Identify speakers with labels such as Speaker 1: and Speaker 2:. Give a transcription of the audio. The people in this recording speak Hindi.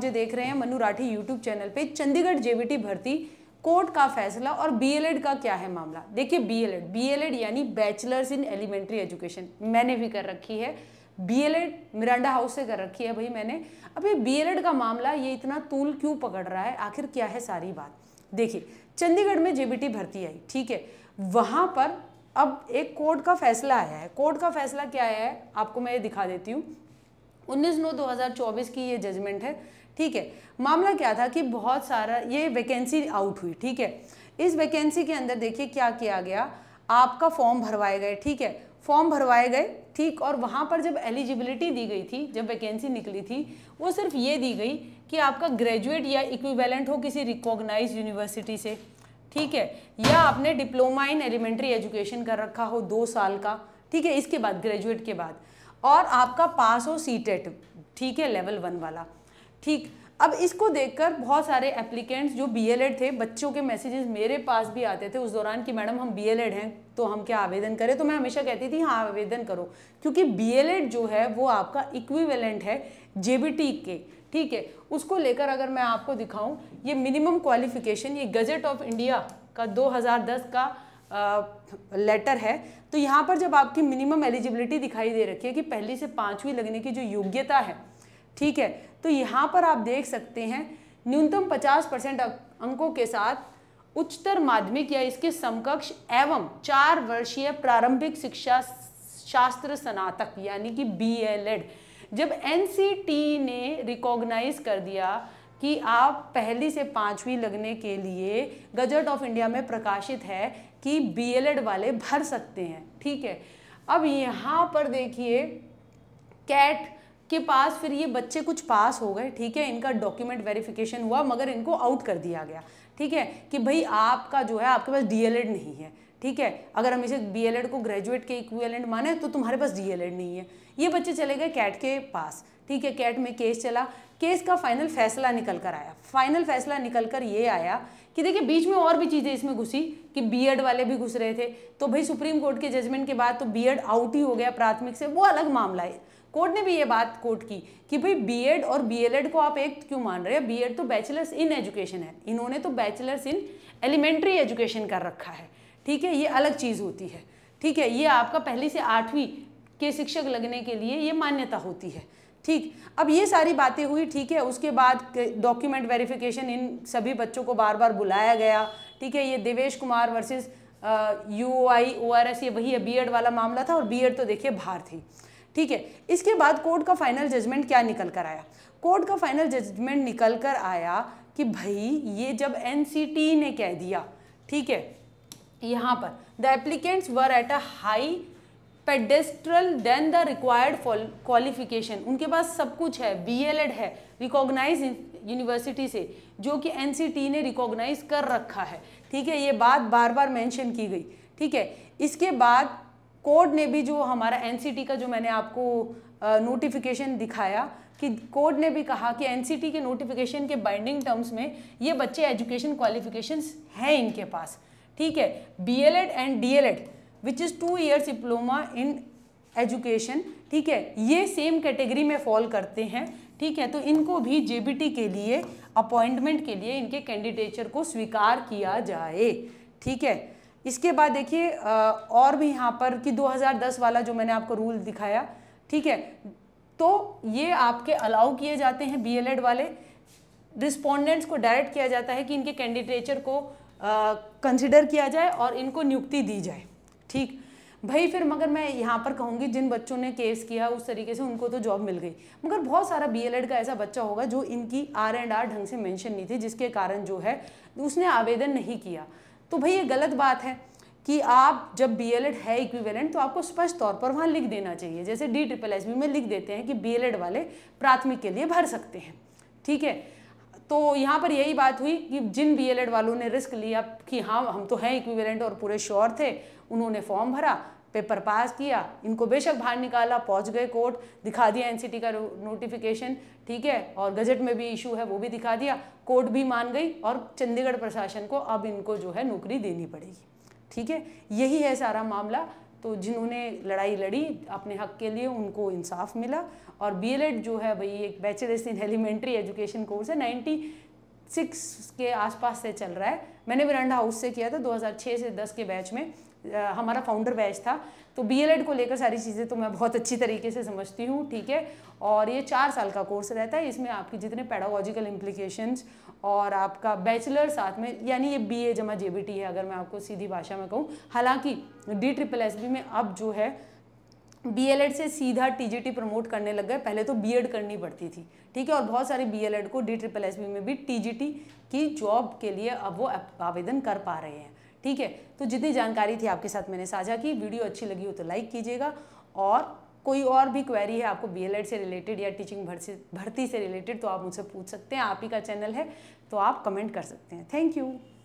Speaker 1: मुझे देख रहे हैं मनु राठी यूट्यूब चैनल पे चंडीगढ़ जेबीटी भर्ती कोर्ट का फैसला और बीएलएड का क्या है मामला देखिए बीएलएड बीएलएड यानी बैचलर्स इन एलिमेंट्री एजुकेशन मैंने भी कर रखी है बीएलएड मिरांडा हाउस से कर रखी है भाई मैंने अब ये बीएलएड का मामला ये इतना तूल क्यों पकड़ रहा है आखिर क्या है सारी बात देखिए चंडीगढ़ में जेबीटी भर्ती आई ठीक है वहाँ पर अब एक कोर्ट का फैसला आया है कोर्ट का फैसला क्या आया है आपको मैं ये दिखा देती हूँ 19 नौ 2024 की ये जजमेंट है ठीक है मामला क्या था कि बहुत सारा ये वैकेंसी आउट हुई ठीक है इस वैकेंसी के अंदर देखिए क्या किया गया आपका फॉर्म भरवाए गए ठीक है फॉर्म भरवाए गए ठीक और वहाँ पर जब एलिजिबिलिटी दी गई थी जब वैकेंसी निकली थी वो सिर्फ ये दी गई कि आपका ग्रेजुएट या इक्विवेलेंट हो किसी रिकॉग्नाइज यूनिवर्सिटी से ठीक है या आपने डिप्लोमा इन एलिमेंट्री एजुकेशन कर रखा हो दो साल का ठीक है इसके बाद ग्रेजुएट के बाद और आपका पास हो सी टेट ठीक है लेवल वन वाला ठीक अब इसको देखकर बहुत सारे एप्लीकेंट्स जो बी थे बच्चों के मैसेजेस मेरे पास भी आते थे उस दौरान कि मैडम हम बी हैं तो हम क्या आवेदन करें तो मैं हमेशा कहती थी हाँ आवेदन करो क्योंकि बी जो है वो आपका इक्विवेलेंट है जे के ठीक है उसको लेकर अगर मैं आपको दिखाऊं ये मिनिमम क्वालिफिकेशन ये गजट ऑफ इंडिया का 2010 का लेटर है तो यहाँ पर जब आपकी मिनिमम एलिजिबिलिटी दिखाई दे रखी है कि पहली से पाँचवीं लगने की जो योग्यता है ठीक है तो यहाँ पर आप देख सकते हैं न्यूनतम 50 परसेंट अं-, अंकों के साथ उच्चतर माध्यमिक या इसके समकक्ष एवं चार वर्षीय प्रारंभिक शिक्षा शास्त्र स्नातक यानी कि बी जब एन ने रिकॉग्नाइज कर दिया कि आप पहली से पांचवीं लगने के लिए गजट ऑफ इंडिया में प्रकाशित है कि बी वाले भर सकते हैं ठीक है अब यहाँ पर देखिए कैट के पास फिर ये बच्चे कुछ पास हो गए ठीक है इनका डॉक्यूमेंट वेरिफिकेशन हुआ मगर इनको आउट कर दिया गया ठीक है कि भाई आपका जो है आपके पास डीएलएड नहीं है ठीक है अगर हम इसे बीएलएड को ग्रेजुएट के इक्विवेलेंट माने तो तुम्हारे पास डीएलएड नहीं है ये बच्चे चले गए कैट के पास ठीक है कैट में केस चला केस का फाइनल फैसला निकल कर आया फाइनल फैसला निकल कर ये आया कि देखिए बीच में और भी चीज़ें इसमें घुसी कि बीएड वाले भी घुस रहे थे तो भाई सुप्रीम कोर्ट के जजमेंट के बाद तो बीएड आउट ही हो गया प्राथमिक से वो अलग मामला है कोर्ट ने भी ये बात कोर्ट की कि भाई बीएड और बीएलएड को आप एक क्यों मान रहे हैं बीएड तो बैचलर्स इन एजुकेशन है इन्होंने तो बैचलर्स इन एलिमेंट्री एजुकेशन कर रखा है ठीक है ये अलग चीज़ होती है ठीक है ये आपका पहली से आठवीं के शिक्षक लगने के लिए ये मान्यता होती है ठीक अब ये सारी बातें हुई ठीक है उसके बाद डॉक्यूमेंट वेरिफिकेशन इन सभी बच्चों को बार बार बुलाया गया ठीक है ये Devesh Kumar versus U O I O R S ये वही है बीएड वाला मामला था और बीएड तो देखिए बाहर थी ठीक है इसके बाद कोर्ट का फाइनल जजमेंट क्या निकल कर आया कोर्ट का फाइनल जजमेंट निकल कर आया कि भाई ये जब एन e ने कह दिया ठीक है यहाँ पर the applicants were at a high pedestal than the required qualification उनके पास सब कुछ है बी है रिकॉग्नाइज यूनिवर्सिटी से जो कि एनसीटी e ने रिकॉग्नाइज कर रखा है ठीक है ये बात बार बार मेंशन की गई ठीक है इसके बाद कोड ने भी जो हमारा एन का जो मैंने आपको नोटिफिकेशन दिखाया कि कोड ने भी कहा कि एन के नोटिफिकेशन के बाइंडिंग टर्म्स में ये बच्चे एजुकेशन क्वालिफिकेशंस हैं इनके पास ठीक है B L Ed and D L Ed which is two years diploma in education ठीक है ये सेम कैटेगरी में फॉल करते हैं ठीक है तो इनको भी जे के लिए अपॉइंटमेंट के लिए इनके कैंडिडेचर को स्वीकार किया जाए ठीक है इसके बाद देखिए और भी यहाँ पर कि 2010 वाला जो मैंने आपको रूल दिखाया ठीक है तो ये आपके अलाउ किए जाते हैं बी वाले रिस्पोंडेंट्स को डायरेक्ट किया जाता है कि इनके कैंडिडेचर को कंसिडर किया जाए और इनको नियुक्ति दी जाए ठीक भाई फिर मगर मैं यहाँ पर कहूँगी जिन बच्चों ने केस किया उस तरीके से उनको तो जॉब मिल गई मगर बहुत सारा बी का ऐसा बच्चा होगा जो इनकी आर एंड आर ढंग से मेंशन नहीं थी जिसके कारण जो है उसने आवेदन नहीं किया तो भाई ये गलत बात है कि आप जब बी एल एड है इक्विवेलेंट तो आपको स्पष्ट तौर पर वहाँ लिख देना चाहिए जैसे डी ट्रिपल एस बी में लिख देते हैं कि बी एल एड वाले प्राथमिक के लिए भर सकते हैं ठीक है तो यहाँ पर यही बात हुई कि जिन बी एल एड वालों ने रिस्क लिया कि हाँ हम तो हैं इक्विवेलेंट और पूरे श्योर थे उन्होंने फॉर्म भरा पेपर पास किया इनको बेशक बाहर निकाला पहुंच गए कोर्ट दिखा दिया एनसीटी का नोटिफिकेशन ठीक है और गजट में भी इशू है वो भी दिखा दिया कोर्ट भी मान गई और चंडीगढ़ प्रशासन को अब इनको जो है नौकरी देनी पड़ेगी ठीक है यही है सारा मामला तो जिन्होंने लड़ाई लड़ी अपने हक के लिए उनको इंसाफ मिला और बी जो है भाई एक bachelors in elementary education course है नाइन्टी सिक्स के आसपास से चल रहा है मैंने विरांडा हाउस से किया था 2006 से 10 के बैच में हमारा फाउंडर बैच था तो एड को लेकर सारी चीज़ें तो मैं बहुत अच्छी तरीके से समझती हूँ ठीक है और ये चार साल का कोर्स रहता है इसमें आपकी जितने पैडागोजिकल इम्प्लीकेशंस और आपका बैचलर साथ में यानी ये बी ए जमा जे है अगर मैं आपको सीधी भाषा में कहूँ हालांकि डी ट्रिपल एस में अब जो है एड से सीधा टी प्रमोट करने लग गए पहले तो एड करनी पड़ती थी ठीक है और बहुत सारे एड को डी ट्रिपल एस में भी टी की जॉब के लिए अब वो आवेदन कर पा रहे हैं ठीक है तो जितनी जानकारी थी आपके साथ मैंने साझा की वीडियो अच्छी लगी हो तो लाइक कीजिएगा और कोई और भी क्वेरी है आपको बीएलएड से रिलेटेड या टीचिंग भर्ती से रिलेटेड तो आप मुझसे पूछ सकते हैं आप ही का चैनल है तो आप कमेंट कर सकते हैं थैंक यू